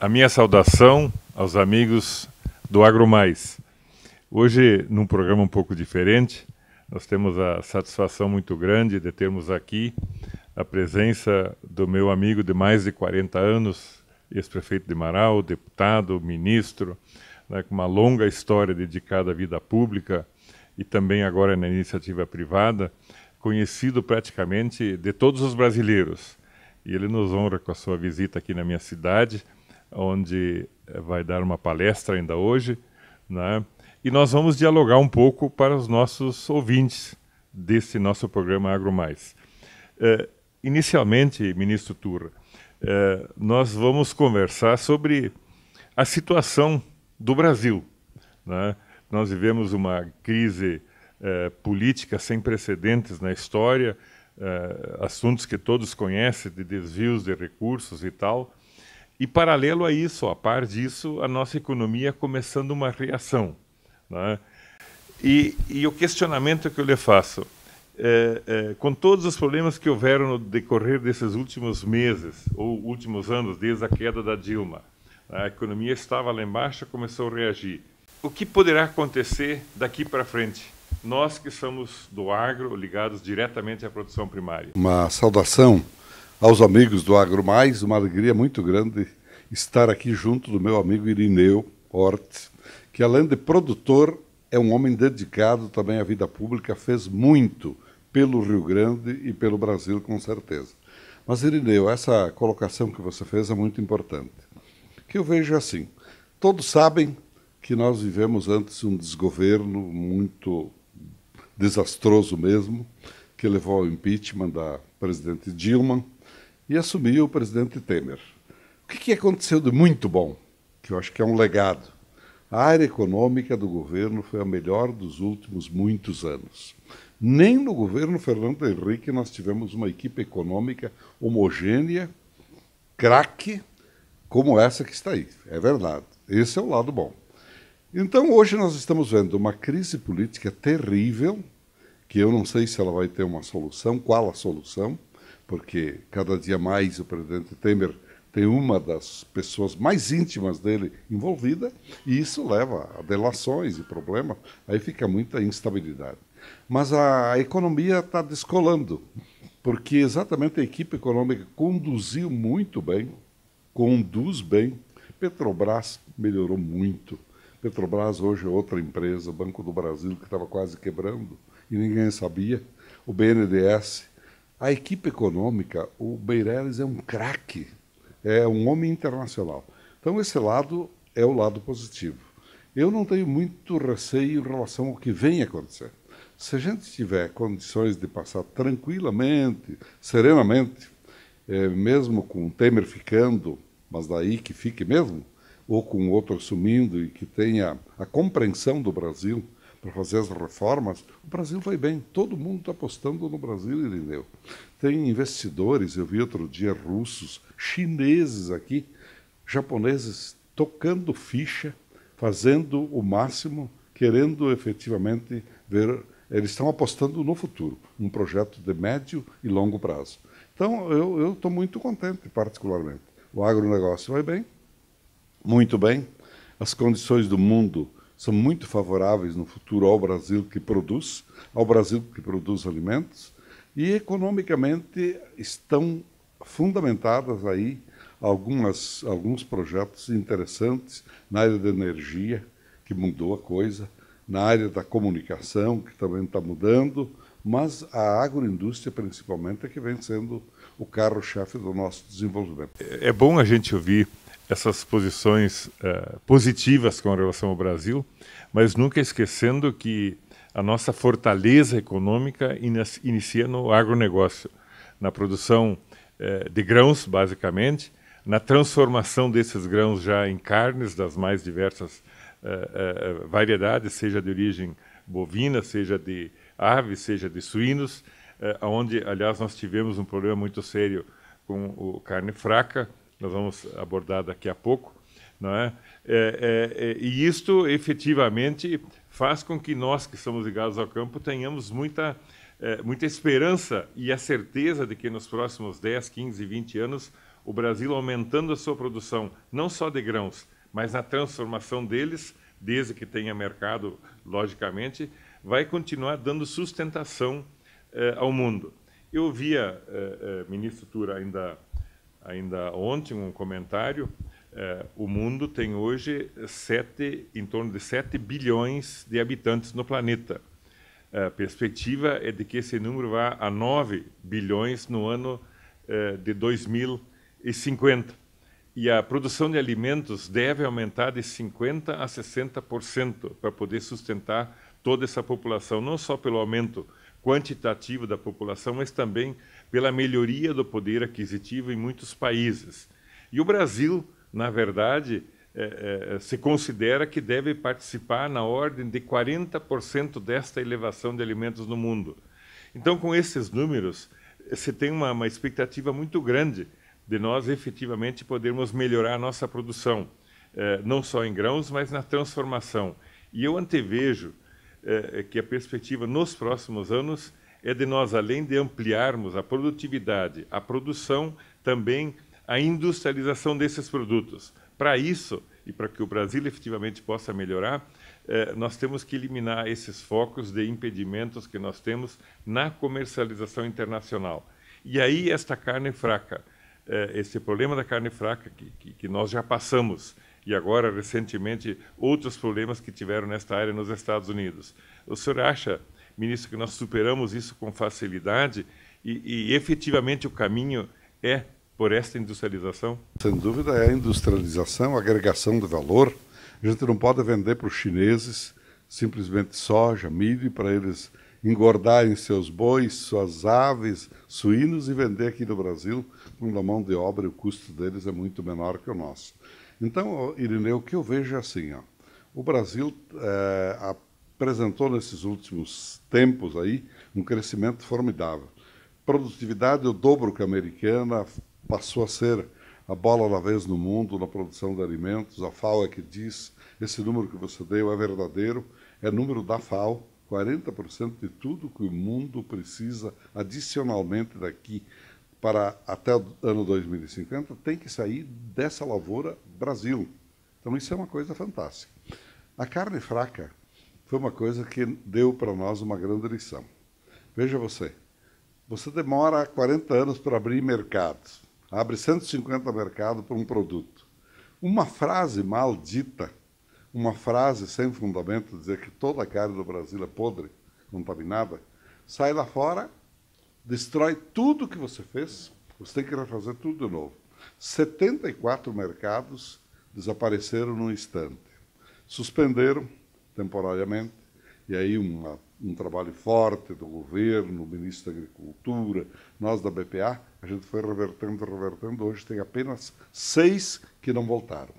A minha saudação aos amigos do Agro Mais. Hoje, num programa um pouco diferente, nós temos a satisfação muito grande de termos aqui a presença do meu amigo de mais de 40 anos, ex-prefeito de Marau, deputado, ministro, né, com uma longa história dedicada à vida pública e também agora na iniciativa privada, conhecido praticamente de todos os brasileiros. E ele nos honra com a sua visita aqui na minha cidade, onde eh, vai dar uma palestra ainda hoje, né? E nós vamos dialogar um pouco para os nossos ouvintes desse nosso programa Agro Mais. Eh, inicialmente, ministro Turra, eh, nós vamos conversar sobre a situação do Brasil. Né? Nós vivemos uma crise eh, política sem precedentes na história, eh, assuntos que todos conhecem, de desvios de recursos e tal. E, paralelo a isso, a par disso, a nossa economia começando uma reação. Né? E, e, o questionamento que eu lhe faço, é, é, com todos os problemas que houveram no decorrer desses últimos meses, ou últimos anos, desde a queda da Dilma, né? a economia estava lá embaixo, começou a reagir. O que poderá acontecer daqui para frente? nós que somos do agro, ligados diretamente à produção primária. Uma saudação aos amigos do Agro Mais, uma alegria muito grande estar aqui junto do meu amigo Irineu Hort, que além de produtor, é um homem dedicado também à vida pública, fez muito pelo Rio Grande e pelo Brasil, com certeza. Mas, Irineu, essa colocação que você fez é muito importante. Que eu vejo assim: todos sabem que nós vivemos antes um desgoverno muito desastroso mesmo, que levou ao impeachment da presidente Dilma e assumiu o presidente Temer. O que, que aconteceu de muito bom, que eu acho que é um legado? A área econômica do governo foi a melhor dos últimos muitos anos. Nem no governo Fernando Henrique nós tivemos uma equipe econômica homogênea, craque, como essa que está aí. É verdade. Esse é o lado bom. Então, hoje nós estamos vendo uma crise política terrível, que eu não sei se ela vai ter uma solução, qual a solução, porque cada dia mais o presidente Temer tem uma das pessoas mais íntimas dele envolvida, e isso leva a delações e problemas, aí fica muita instabilidade. Mas a economia está descolando, porque exatamente a equipe econômica conduziu muito bem, conduz bem, Petrobras melhorou muito. Petrobras hoje é outra empresa, Banco do Brasil, que estava quase quebrando e ninguém sabia, o BNDES. A equipe econômica, o Beireles é um craque, é um homem internacional. Então, esse lado é o lado positivo. Eu não tenho muito receio em relação ao que vem acontecer. Se a gente tiver condições de passar tranquilamente, serenamente, é, mesmo com o Temer ficando, mas daí que fique mesmo, ou com outro assumindo e que tenha a compreensão do Brasil para fazer as reformas, o Brasil vai bem. Todo mundo está apostando no Brasil, Irineu. Tem investidores, eu vi outro dia russos, chineses aqui, japoneses tocando ficha, fazendo o máximo, querendo efetivamente ver. Eles estão apostando no futuro, um projeto de médio e longo prazo. Então, eu estou muito contente, particularmente. O agronegócio vai bem, muito bem, as condições do mundo são muito favoráveis no futuro ao Brasil que produz, ao Brasil que produz alimentos, e economicamente estão fundamentadas aí algumas, alguns projetos interessantes na área da energia, que mudou a coisa, na área da comunicação, que também está mudando, mas a agroindústria, principalmente, é que vem sendo o carro-chefe do nosso desenvolvimento. É bom a gente ouvir essas posições uh, positivas com relação ao Brasil, mas nunca esquecendo que a nossa fortaleza econômica inicia no agronegócio, na produção uh, de grãos, basicamente, na transformação desses grãos já em carnes das mais diversas uh, variedades, seja de origem bovina, seja de aves, seja de suínos, onde, aliás, nós tivemos um problema muito sério com o carne fraca, nós vamos abordar daqui a pouco, não é? é? é, é e isto efetivamente faz com que nós que somos ligados ao campo tenhamos muita é, muita esperança e a certeza de que nos próximos 10, 15, 20 anos o Brasil aumentando a sua produção não só de grãos, mas na transformação deles, desde que tenha mercado, logicamente, vai continuar dando sustentação eh, ao mundo. Eu via, eh, eh, ministro Tura, ainda ainda ontem um comentário, é, o mundo tem hoje sete, em torno de 7 bilhões de habitantes no planeta. A é, perspectiva é de que esse número vá a 9 bilhões no ano é, de 2050. E a produção de alimentos deve aumentar de 50% a 60% para poder sustentar toda essa população, não só pelo aumento quantitativo da população, mas também pela melhoria do poder aquisitivo em muitos países. E o Brasil, na verdade, é, é, se considera que deve participar na ordem de 40% desta elevação de alimentos no mundo. Então, com esses números, se tem uma, uma expectativa muito grande de nós efetivamente podermos melhorar a nossa produção, é, não só em grãos, mas na transformação. E eu antevejo é, é, que a perspectiva nos próximos anos é de nós, além de ampliarmos a produtividade, a produção, também a industrialização desses produtos. Para isso, e para que o Brasil efetivamente possa melhorar, é, nós temos que eliminar esses focos de impedimentos que nós temos na comercialização internacional. E aí, esta carne fraca, é, esse problema da carne fraca que, que, que nós já passamos, e agora, recentemente, outros problemas que tiveram nesta área nos Estados Unidos. O senhor acha, ministro, que nós superamos isso com facilidade e, e efetivamente o caminho é por esta industrialização? Sem dúvida, é a industrialização, a agregação do valor. A gente não pode vender para os chineses simplesmente soja, milho, para eles engordarem seus bois, suas aves, suínos e vender aqui no Brasil, quando a mão de obra e o custo deles é muito menor que o nosso. Então, Irineu, o que eu vejo é assim, ó, o Brasil é, apresentou nesses últimos tempos aí um crescimento formidável. Produtividade o dobro que a americana passou a ser a bola da vez no mundo na produção de alimentos. A FAO é que diz, esse número que você deu é verdadeiro, é número da FAO, 40% de tudo que o mundo precisa adicionalmente daqui para até o ano 2050 tem que sair dessa lavoura Brasil. Então isso é uma coisa fantástica. A carne fraca foi uma coisa que deu para nós uma grande lição. Veja você, você demora 40 anos para abrir mercados, abre 150 mercados para um produto. Uma frase maldita, uma frase sem fundamento, dizer que toda a carne do Brasil é podre, contaminada, sai lá fora destrói tudo que você fez, você tem que refazer tudo de novo. 74 mercados desapareceram num instante. Suspenderam temporariamente, e aí uma, um trabalho forte do governo, ministro da Agricultura, nós da BPA, a gente foi revertendo, revertendo. Hoje tem apenas seis que não voltaram.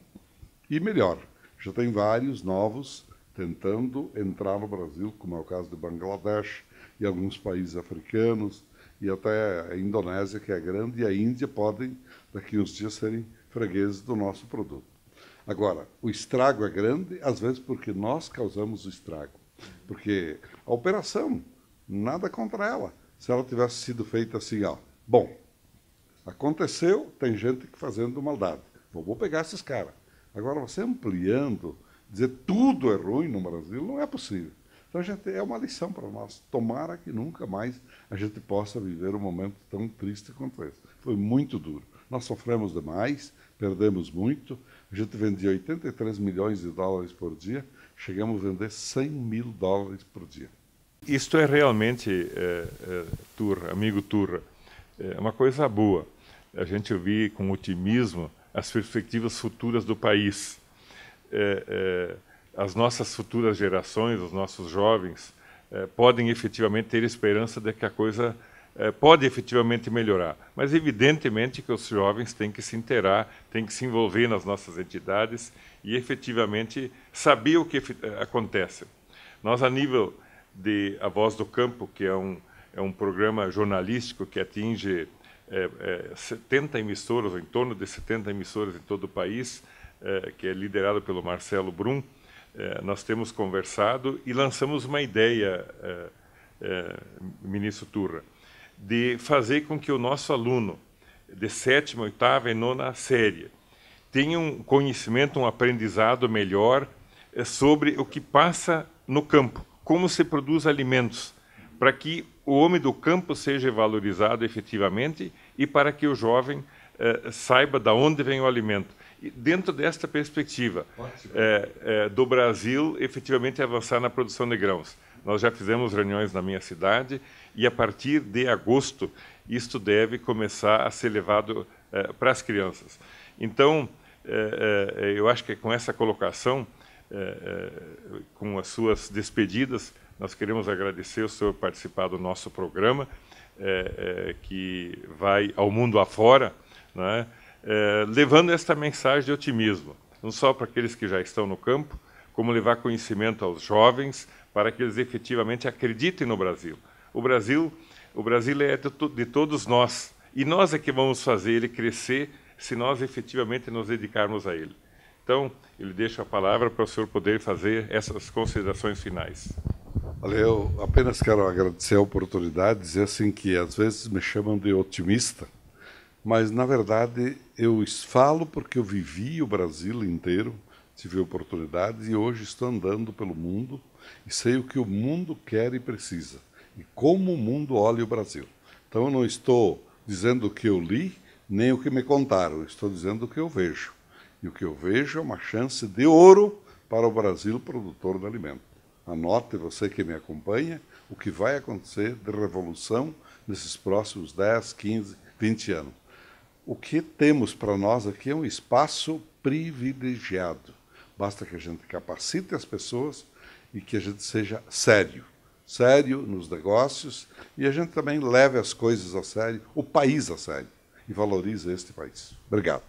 E melhor, já tem vários novos tentando entrar no Brasil, como é o caso de Bangladesh e alguns países africanos, e até a Indonésia, que é grande, e a Índia podem, daqui uns dias, serem fregueses do nosso produto. Agora, o estrago é grande, às vezes porque nós causamos o estrago. Porque a operação, nada contra ela. Se ela tivesse sido feita assim, ó, bom, aconteceu, tem gente fazendo maldade. Vou pegar esses caras. Agora, você ampliando, dizer tudo é ruim no Brasil, não é possível. Então é uma lição para nós. Tomara que nunca mais a gente possa viver um momento tão triste quanto esse. Foi muito duro. Nós sofremos demais, perdemos muito. A gente vendia 83 milhões de dólares por dia, chegamos a vender 100 mil dólares por dia. Isto é realmente, é, é, Turra, amigo Turra, é uma coisa boa. A gente ouvir com otimismo as perspectivas futuras do país. É, é, as nossas futuras gerações, os nossos jovens, eh, podem efetivamente ter esperança de que a coisa eh, pode efetivamente melhorar. Mas, evidentemente, que os jovens têm que se interar, têm que se envolver nas nossas entidades e efetivamente saber o que eh, acontece. Nós, a nível de A Voz do Campo, que é um, é um programa jornalístico que atinge é, é, 70 emissoras, em torno de 70 emissoras em todo o país, é, que é liderado pelo Marcelo Brum, é, nós temos conversado e lançamos uma ideia, é, é, ministro Turra, de fazer com que o nosso aluno de sétima, oitava e nona série tenha um conhecimento, um aprendizado melhor sobre o que passa no campo, como se produz alimentos, para que o homem do campo seja valorizado efetivamente e para que o jovem saiba de onde vem o alimento dentro desta perspectiva é, é, do Brasil efetivamente avançar na produção de grãos. Nós já fizemos reuniões na minha cidade e a partir de agosto isto deve começar a ser levado é, para as crianças. Então, é, é, eu acho que com essa colocação, é, com as suas despedidas, nós queremos agradecer o senhor participar do nosso programa, que vai ao mundo afora, é? É, levando esta mensagem de otimismo, não só para aqueles que já estão no campo, como levar conhecimento aos jovens para que eles efetivamente acreditem no Brasil. O Brasil, o Brasil é de, de todos nós e nós é que vamos fazer ele crescer se nós efetivamente nos dedicarmos a ele. Então, ele deixa a palavra para o senhor poder fazer essas considerações finais. valeu eu apenas quero agradecer a oportunidade, dizer assim que às vezes me chamam de otimista, mas na verdade eu falo porque eu vivi o Brasil inteiro, tive oportunidades e hoje estou andando pelo mundo e sei o que o mundo quer e precisa e como o mundo olha o Brasil. Então eu não estou dizendo o que eu li nem o que me contaram, estou dizendo o que eu vejo. E o que eu vejo é uma chance de ouro para o Brasil produtor de alimento. Anote você que me acompanha o que vai acontecer de revolução nesses próximos 10, 15, 20 anos. O que temos para nós aqui é um espaço privilegiado. Basta que a gente capacite as pessoas e que a gente seja sério. Sério nos negócios e a gente também leve as coisas a sério, o país a sério e valorize este país. Obrigado.